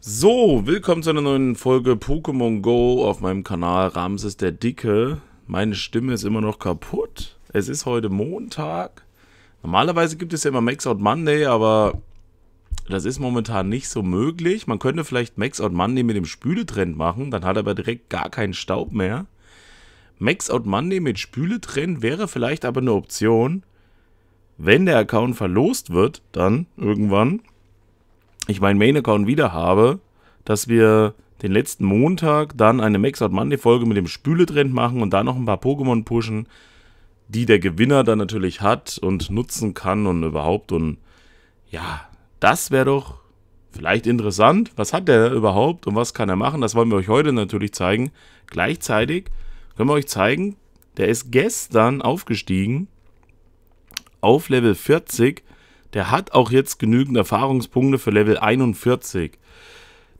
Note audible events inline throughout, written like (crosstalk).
So, willkommen zu einer neuen Folge Pokémon Go auf meinem Kanal Ramses der Dicke. Meine Stimme ist immer noch kaputt. Es ist heute Montag. Normalerweise gibt es ja immer Max Out Monday, aber das ist momentan nicht so möglich. Man könnte vielleicht Max Out Monday mit dem Spületrend machen, dann hat er aber direkt gar keinen Staub mehr. Max Out Monday mit Spületrend wäre vielleicht aber eine Option, wenn der Account verlost wird, dann irgendwann ich meinen Main-Account wieder habe, dass wir den letzten Montag dann eine Max Out Monday Folge mit dem Spületrend machen und da noch ein paar Pokémon pushen, die der Gewinner dann natürlich hat und nutzen kann und überhaupt und ja, das wäre doch vielleicht interessant. Was hat der überhaupt und was kann er machen? Das wollen wir euch heute natürlich zeigen. Gleichzeitig können wir euch zeigen, der ist gestern aufgestiegen auf Level 40 der hat auch jetzt genügend Erfahrungspunkte für Level 41.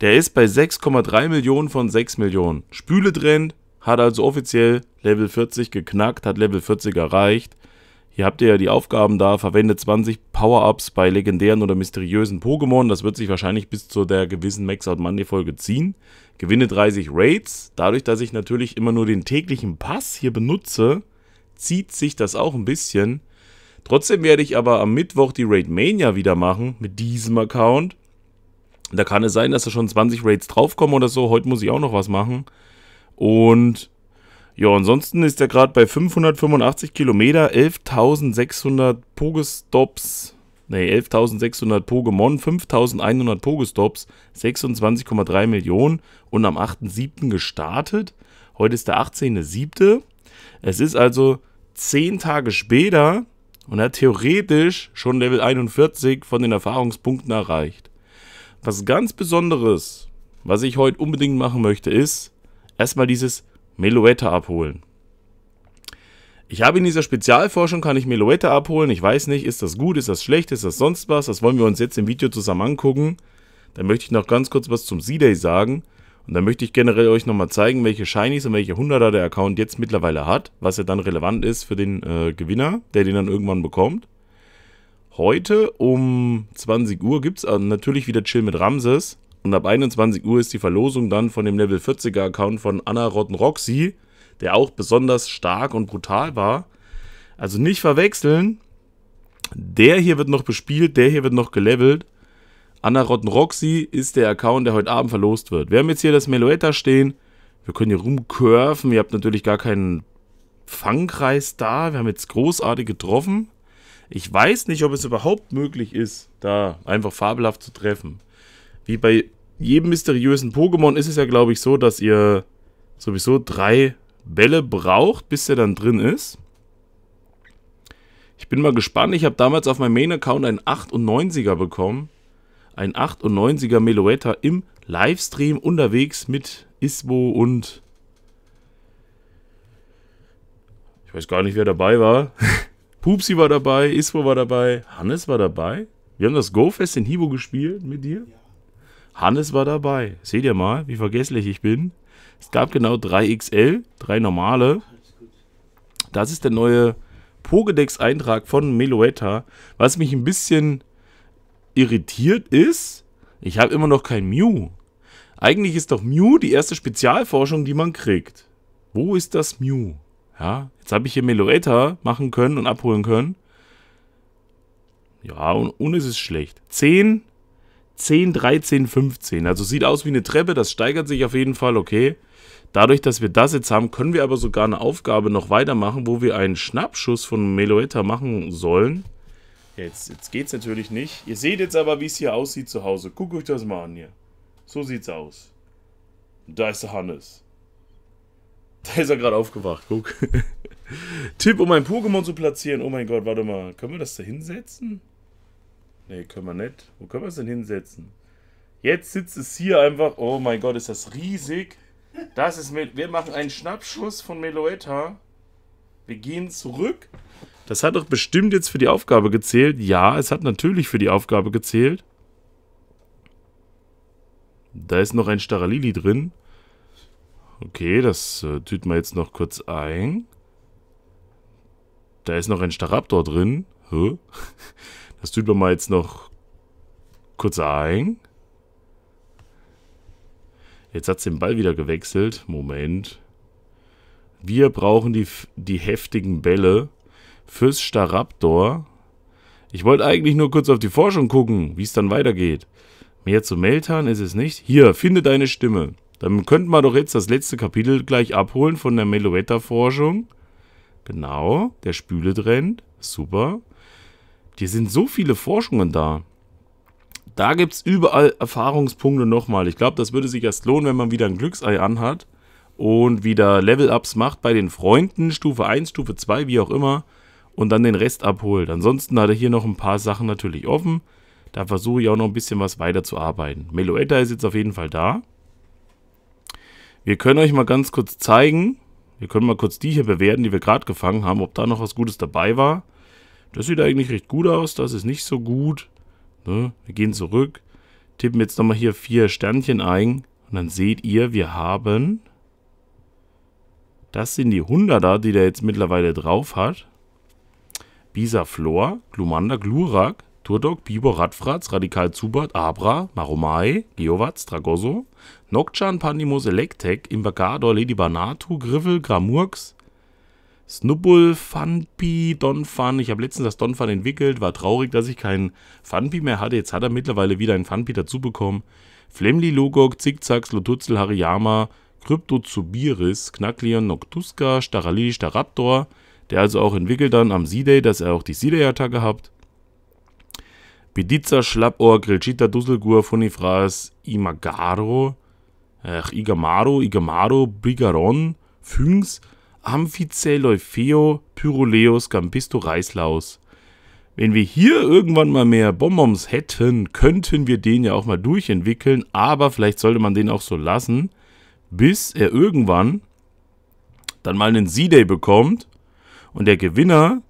Der ist bei 6,3 Millionen von 6 Millionen. Spüle drin, hat also offiziell Level 40 geknackt, hat Level 40 erreicht. Hier habt ihr ja die Aufgaben da, verwendet 20 Power-Ups bei legendären oder mysteriösen Pokémon. Das wird sich wahrscheinlich bis zu der gewissen Max Out Monday Folge ziehen. Gewinne 30 Raids. Dadurch, dass ich natürlich immer nur den täglichen Pass hier benutze, zieht sich das auch ein bisschen. Trotzdem werde ich aber am Mittwoch die Raid Mania wieder machen mit diesem Account. Da kann es sein, dass da schon 20 Raids draufkommen oder so. Heute muss ich auch noch was machen. Und ja, ansonsten ist er gerade bei 585 Kilometer, 11.600 Pogestops, Ne, 11.600 Pokémon, 5.100 Pogestops, 26,3 Millionen und am 8.7. gestartet. Heute ist der 18.7. Es ist also 10 Tage später und hat theoretisch schon Level 41 von den Erfahrungspunkten erreicht. Was ganz Besonderes, was ich heute unbedingt machen möchte, ist erstmal dieses Meloetta abholen. Ich habe in dieser Spezialforschung, kann ich Meloetta abholen. Ich weiß nicht, ist das gut, ist das schlecht, ist das sonst was? Das wollen wir uns jetzt im Video zusammen angucken. Dann möchte ich noch ganz kurz was zum C-Day sagen. Und dann möchte ich generell euch nochmal zeigen, welche Shinies und welche Hunderter der Account jetzt mittlerweile hat, was ja dann relevant ist für den äh, Gewinner, der den dann irgendwann bekommt. Heute um 20 Uhr gibt es äh, natürlich wieder Chill mit Ramses. Und ab 21 Uhr ist die Verlosung dann von dem Level 40er Account von Anna Rottenroxy, der auch besonders stark und brutal war. Also nicht verwechseln. Der hier wird noch bespielt, der hier wird noch gelevelt. Anna Rottenroxy ist der Account, der heute Abend verlost wird. Wir haben jetzt hier das Meloetta stehen. Wir können hier rumcurven. Ihr habt natürlich gar keinen Fangkreis da. Wir haben jetzt großartig getroffen. Ich weiß nicht, ob es überhaupt möglich ist, da einfach fabelhaft zu treffen. Wie bei jedem mysteriösen Pokémon ist es ja, glaube ich, so, dass ihr sowieso drei Bälle braucht, bis der dann drin ist. Ich bin mal gespannt. Ich habe damals auf meinem Main-Account einen 98er bekommen ein 98er Meloetta im Livestream unterwegs mit Isbo und ich weiß gar nicht, wer dabei war. (laughs) Pupsi war dabei, Isbo war dabei, Hannes war dabei. Wir haben das Go-Fest in Hibo gespielt mit dir. Hannes war dabei. Seht ihr mal, wie vergesslich ich bin. Es gab genau 3 XL, drei normale. Das ist der neue pokédex eintrag von Meloetta, was mich ein bisschen irritiert ist, ich habe immer noch kein Mew. Eigentlich ist doch Mew die erste Spezialforschung, die man kriegt. Wo ist das Mew? Ja, jetzt habe ich hier Meloetta machen können und abholen können. Ja, und, und es ist schlecht. 10, 10, 13, 15. Also sieht aus wie eine Treppe, das steigert sich auf jeden Fall, okay. Dadurch, dass wir das jetzt haben, können wir aber sogar eine Aufgabe noch weitermachen, wo wir einen Schnappschuss von Meloetta machen sollen. Jetzt, jetzt es natürlich nicht. Ihr seht jetzt aber, wie es hier aussieht zu Hause. Guckt euch das mal an hier. So sieht's aus. da ist der Hannes. (laughs) Da ist er gerade aufgewacht, guck. (laughs) Tipp, um ein Pokémon zu platzieren. Oh mein Gott, warte mal. Können wir das da hinsetzen? Nee, können wir nicht. Wo können wir es denn hinsetzen? Jetzt sitzt es hier einfach. Oh mein Gott, ist das riesig. Das ist. mit. wir machen einen Schnappschuss von Meloetta. Wir gehen zurück. Das hat doch bestimmt jetzt für die Aufgabe gezählt. Ja, es hat natürlich für die Aufgabe gezählt. Da ist noch ein Staralili drin. Okay, das äh, tüten wir jetzt noch kurz ein. Da ist noch ein Staraptor drin. Huh? (laughs) Das tüten wir mal jetzt noch kurz ein. Jetzt hat es den Ball wieder gewechselt. Moment. Wir brauchen die, die heftigen Bälle fürs Staraptor. Ich wollte eigentlich nur kurz auf die Forschung gucken, wie es dann weitergeht. Mehr zu Meltan ist es nicht. Hier, finde deine Stimme. Dann könnten wir doch jetzt das letzte Kapitel gleich abholen von der Meloetta-Forschung. Genau, der Spületrend. Super. Hier sind so viele Forschungen da. Da gibt es überall Erfahrungspunkte nochmal. Ich glaube, das würde sich erst lohnen, wenn man wieder ein Glücksei anhat und wieder Level-Ups macht bei den Freunden, Stufe 1, Stufe 2, wie auch immer und dann den Rest abholt. Ansonsten hat er hier noch ein paar Sachen natürlich offen. Da versuche ich auch noch ein bisschen was weiterzuarbeiten. Meloetta ist jetzt auf jeden Fall da. Wir können euch mal ganz kurz zeigen. Wir können mal kurz die hier bewerten, die wir gerade gefangen haben, ob da noch was Gutes dabei war. Das sieht eigentlich recht gut aus. Das ist nicht so gut. Ne? Wir gehen zurück, tippen jetzt nochmal hier vier Sternchen ein. Und dann seht ihr, wir haben... Das sind die 100er, die der jetzt mittlerweile drauf hat. Bisaflor, Glumanda, Glurak, Turdok, Bibor, Radfratz, Radikal Zubat, Abra, Maromai, Geowatz, Dragoso, Nokchan, Pandimos, Electek, Invacador, Lady Banatu, Griffel, Gramurks, Snubbul, Funpi, Donfan. Ich habe letztens das Donfan entwickelt, war traurig, dass ich keinen Funpi mehr hatte. Jetzt hat er mittlerweile wieder einen Funpi dazu bekommen. Flemli, Logok, Zickzacks, Lotutzel, Hariyama, Krypto, Zubiris, Knacklion, Noctuska, Staralili, Staraptor, der also auch entwickelt dann am C-Day, dass er auch die C-Day-Attacke habt. Pediza, Schlappohr, Grillchita, Dusselgur, Funifras, Imagaro, äh, Igamaro, Igamaro, Brigaron, Füngs, Amphice, Leufeo, Pyroleus, Gambisto, Reislaus. Wenn wir hier irgendwann mal mehr Bonbons hätten, könnten wir den ja auch mal durchentwickeln, aber vielleicht sollte man den auch so lassen, bis er irgendwann dann mal einen Z-Day bekommt und der Gewinner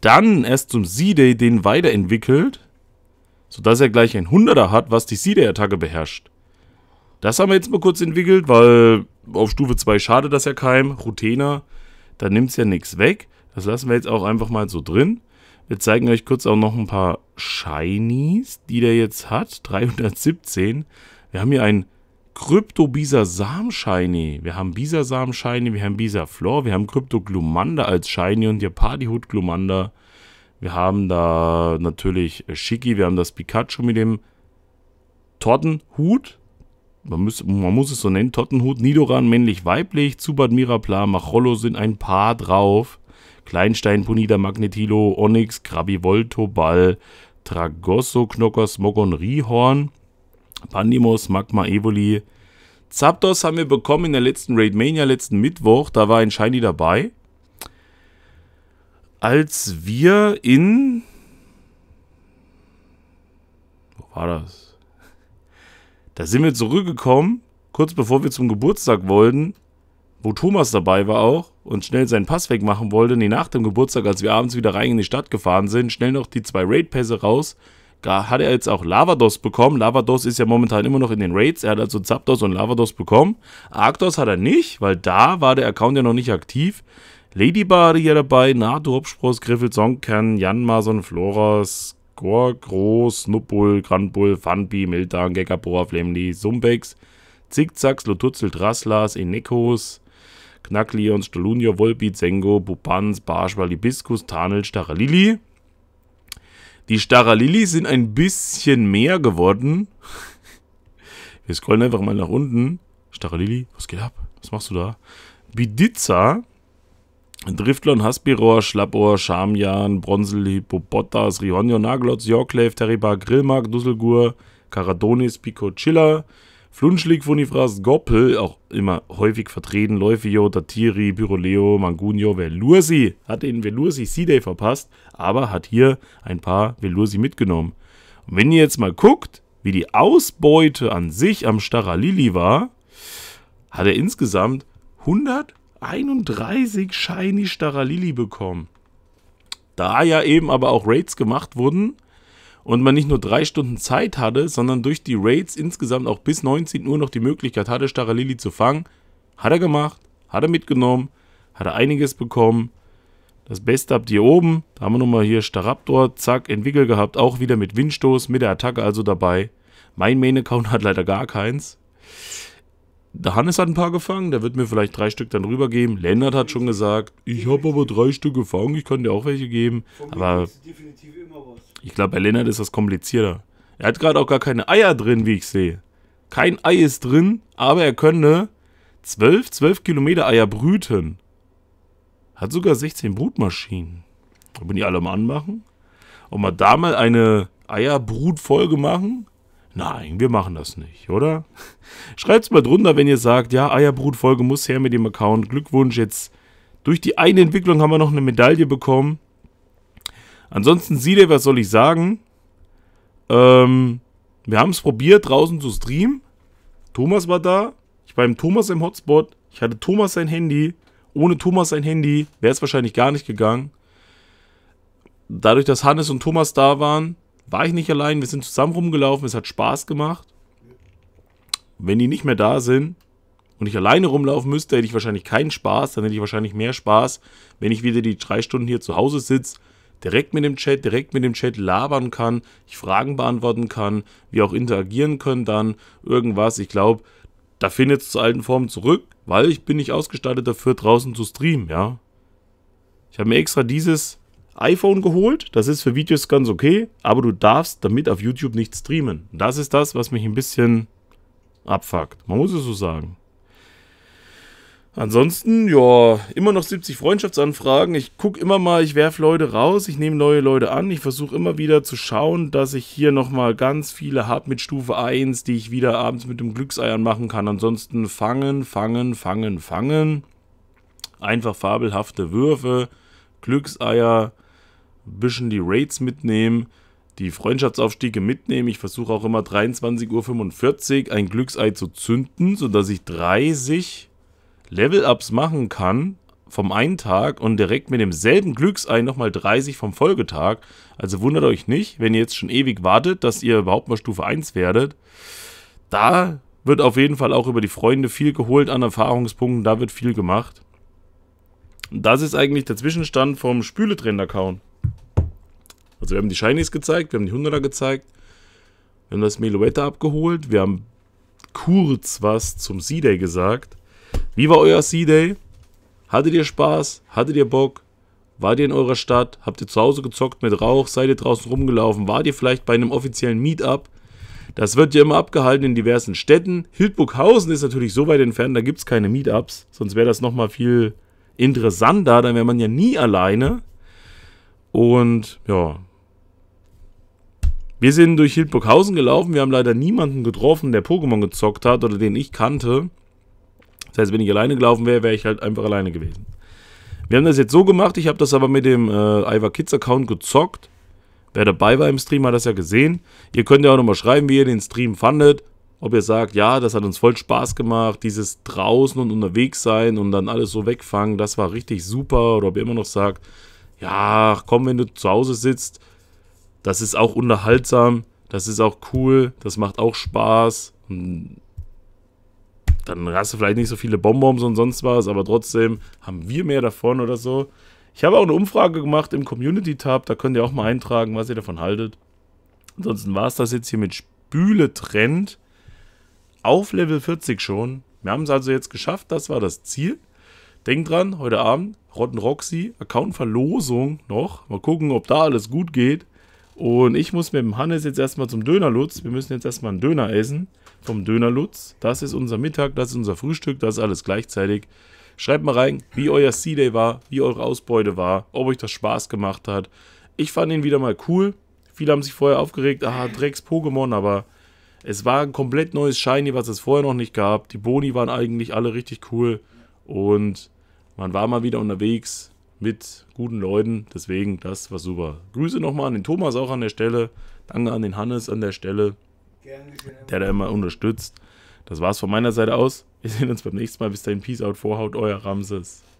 dann erst zum C-Day den weiterentwickelt, sodass er gleich ein Hunderter hat, was die C-Day-Attacke beherrscht. Das haben wir jetzt mal kurz entwickelt, weil auf Stufe 2 schadet das ja keinem, Routiner, da nimmt es ja nichts weg. Das lassen wir jetzt auch einfach mal so drin. Wir zeigen euch kurz auch noch ein paar Shinies, die der jetzt hat, 317. Wir haben hier einen Krypto-Bisa-Samenscheine. Wir haben Bisa-Samenscheine, wir haben bisa Floor, wir haben Krypto-Glumanda als Shiny und hier Partyhut-Glumanda. Wir haben da natürlich Shiki, wir haben das Pikachu mit dem Tortenhut. Man, muss, man muss es so nennen, Tottenhut, Nidoran, männlich-weiblich, Zubat, Mirapla, Macholo sind ein paar drauf. Kleinstein, Punida, Magnetilo, Onyx, Krabi, Volto, Ball, Tragosso, Knocker, Smogon, Rihorn. Pandimos, Magma Evoli. Zapdos haben wir bekommen in der letzten Raid Mania, letzten Mittwoch. Da war ein Shiny dabei. Als wir in... Wo war das? Da sind wir zurückgekommen, kurz bevor wir zum Geburtstag wollten, wo Thomas dabei war auch und schnell seinen Pass wegmachen wollte. Nee, nach dem Geburtstag, als wir abends wieder rein in die Stadt gefahren sind, schnell noch die zwei Raid-Pässe raus hat er jetzt auch Lavados bekommen. Lavados ist ja momentan immer noch in den Raids. Er hat also Zapdos und Lavados bekommen. Arctos hat er nicht, weil da war der Account ja noch nicht aktiv. Ladybar hier dabei, Nato, Hopspross, Griffel, Zonkern, Janmason, Floras, Gor, Groß, Nuppul, Granbull, Funpi, Mildan, Gekapora, Flemli, Sumbex, Zickzacks, Lotutzel, Draslas, Enekos, Knacklions, Stolunio, Volpi, Zengo, Bupanz, Barschwal, Hibiskus, Tanel, Stachelili. Die Staralili sind ein bisschen mehr geworden. Wir scrollen einfach mal nach unten. Staralili, was geht ab? Was machst du da? Bidiza, Driftlon, Haspirohr, Schlappohr, Schamjan, Bronzel, Hippopotas, Rihonio, Naglots, Jorklave, Terriba, Grillmark, Dusselgur, Karadonis, Picochilla, Flunschlig, Funifras, Goppel, auch immer häufig vertreten, Läufio, Datiri, Pyroleo, Mangunio, Velursi, hat den Velursi C-Day verpasst, aber hat hier ein paar Velursi mitgenommen. Und wenn ihr jetzt mal guckt, wie die Ausbeute an sich am Staralili war, hat er insgesamt 131 Shiny Staralili bekommen. Da ja eben aber auch Raids gemacht wurden, und man nicht nur drei Stunden Zeit hatte, sondern durch die Raids insgesamt auch bis 19 Uhr noch die Möglichkeit hatte, Starre Lily zu fangen. Hat er gemacht, hat er mitgenommen, hat er einiges bekommen. Das Beste habt ihr oben. Da haben wir nochmal hier Staraptor, zack, entwickelt gehabt. Auch wieder mit Windstoß, mit der Attacke also dabei. Mein Main-Account (laughs) hat leider gar keins. Der Hannes hat ein paar gefangen, der wird mir vielleicht drei Stück dann rübergeben. Lennart hat schon gesagt, ich habe aber drei Stück gefangen, ich kann dir auch welche geben. Aber ich glaube, bei Lennart ist das komplizierter. Er hat gerade auch gar keine Eier drin, wie ich sehe. Kein Ei ist drin, aber er könne 12, 12 Kilometer Eier brüten. Hat sogar 16 Brutmaschinen. Wenn die alle mal anmachen? Und mal da mal eine Eierbrutfolge machen? Nein, wir machen das nicht, oder? Schreibt's mal drunter, wenn ihr sagt, ja, Eierbrutfolge muss her mit dem Account. Glückwunsch, jetzt durch die eine Entwicklung haben wir noch eine Medaille bekommen. Ansonsten sieht ihr, was soll ich sagen? Ähm, wir haben es probiert, draußen zu streamen. Thomas war da. Ich war im Thomas im Hotspot. Ich hatte Thomas sein Handy. Ohne Thomas sein Handy wäre es wahrscheinlich gar nicht gegangen. Dadurch, dass Hannes und Thomas da waren, war ich nicht allein. Wir sind zusammen rumgelaufen. Es hat Spaß gemacht. Wenn die nicht mehr da sind und ich alleine rumlaufen müsste, hätte ich wahrscheinlich keinen Spaß. Dann hätte ich wahrscheinlich mehr Spaß, wenn ich wieder die drei Stunden hier zu Hause sitze, direkt mit dem Chat, direkt mit dem Chat labern kann, ich Fragen beantworten kann, wir auch interagieren können dann, irgendwas. Ich glaube, da findet es zur alten Form zurück, weil ich bin nicht ausgestattet dafür, draußen zu streamen, ja. Ich habe mir extra dieses iPhone geholt. Das ist für Videos ganz okay, aber du darfst damit auf YouTube nicht streamen. Das ist das, was mich ein bisschen abfuckt. Man muss es so sagen. Ansonsten, ja, immer noch 70 Freundschaftsanfragen. Ich gucke immer mal, ich werfe Leute raus, ich nehme neue Leute an. Ich versuche immer wieder zu schauen, dass ich hier nochmal ganz viele habe mit Stufe 1, die ich wieder abends mit dem Glückseiern machen kann. Ansonsten fangen, fangen, fangen, fangen. Einfach fabelhafte Würfe, Glückseier, ein bisschen die Raids mitnehmen, die Freundschaftsaufstiege mitnehmen. Ich versuche auch immer 23.45 Uhr ein Glücksei zu zünden, sodass ich 30 Level-Ups machen kann vom einen Tag und direkt mit demselben Glücksei nochmal 30 vom Folgetag. Also wundert euch nicht, wenn ihr jetzt schon ewig wartet, dass ihr überhaupt mal Stufe 1 werdet. Da wird auf jeden Fall auch über die Freunde viel geholt an Erfahrungspunkten, da wird viel gemacht. Das ist eigentlich der Zwischenstand vom spületrend account also wir haben die Shinies gezeigt, wir haben die Hunderter gezeigt, wir haben das Meloetta abgeholt, wir haben kurz was zum C-Day gesagt. Wie war euer C-Day? Hattet ihr Spaß? Hattet ihr Bock? Wart ihr in eurer Stadt? Habt ihr zu Hause gezockt mit Rauch? Seid ihr draußen rumgelaufen? Wart ihr vielleicht bei einem offiziellen Meetup? Das wird ja immer abgehalten in diversen Städten. Hildburghausen ist natürlich so weit entfernt, da gibt es keine Meetups. Sonst wäre das nochmal viel interessanter, dann wäre man ja nie alleine. Und ja, wir sind durch Hildburghausen gelaufen. Wir haben leider niemanden getroffen, der Pokémon gezockt hat oder den ich kannte. Das heißt, wenn ich alleine gelaufen wäre, wäre ich halt einfach alleine gewesen. Wir haben das jetzt so gemacht. Ich habe das aber mit dem äh, Ivar Kids Account gezockt. Wer dabei war im Stream, hat das ja gesehen. Ihr könnt ja auch nochmal schreiben, wie ihr den Stream fandet. Ob ihr sagt, ja, das hat uns voll Spaß gemacht, dieses draußen und unterwegs sein und dann alles so wegfangen, das war richtig super. Oder ob ihr immer noch sagt, ja, komm, wenn du zu Hause sitzt, das ist auch unterhaltsam, das ist auch cool, das macht auch Spaß. Und hm. dann hast du vielleicht nicht so viele Bonbons und sonst was, aber trotzdem haben wir mehr davon oder so. Ich habe auch eine Umfrage gemacht im Community-Tab, da könnt ihr auch mal eintragen, was ihr davon haltet. Ansonsten war es das jetzt hier mit Spüle-Trend auf Level 40 schon. Wir haben es also jetzt geschafft, das war das Ziel. Denkt dran, heute Abend Rotten Roxy, Account-Verlosung noch. Mal gucken, ob da alles gut geht. Und ich muss mit dem Hannes jetzt erstmal zum Dönerlutz. Wir müssen jetzt erstmal einen Döner essen vom Dönerlutz. Das ist unser Mittag, das ist unser Frühstück, das ist alles gleichzeitig. Schreibt mal rein, wie euer C-Day war, wie eure Ausbeute war, ob euch das Spaß gemacht hat. Ich fand ihn wieder mal cool. Viele haben sich vorher aufgeregt, aha, Drecks Pokémon, aber es war ein komplett neues Shiny, was es vorher noch nicht gab. Die Boni waren eigentlich alle richtig cool und man war mal wieder unterwegs mit guten Leuten. Deswegen, das war super. Grüße nochmal an den Thomas auch an der Stelle. Danke an den Hannes an der Stelle, der da immer unterstützt. Das war's von meiner Seite aus. Wir sehen uns beim nächsten Mal. Bis dahin, Peace out, Vorhaut, euer Ramses.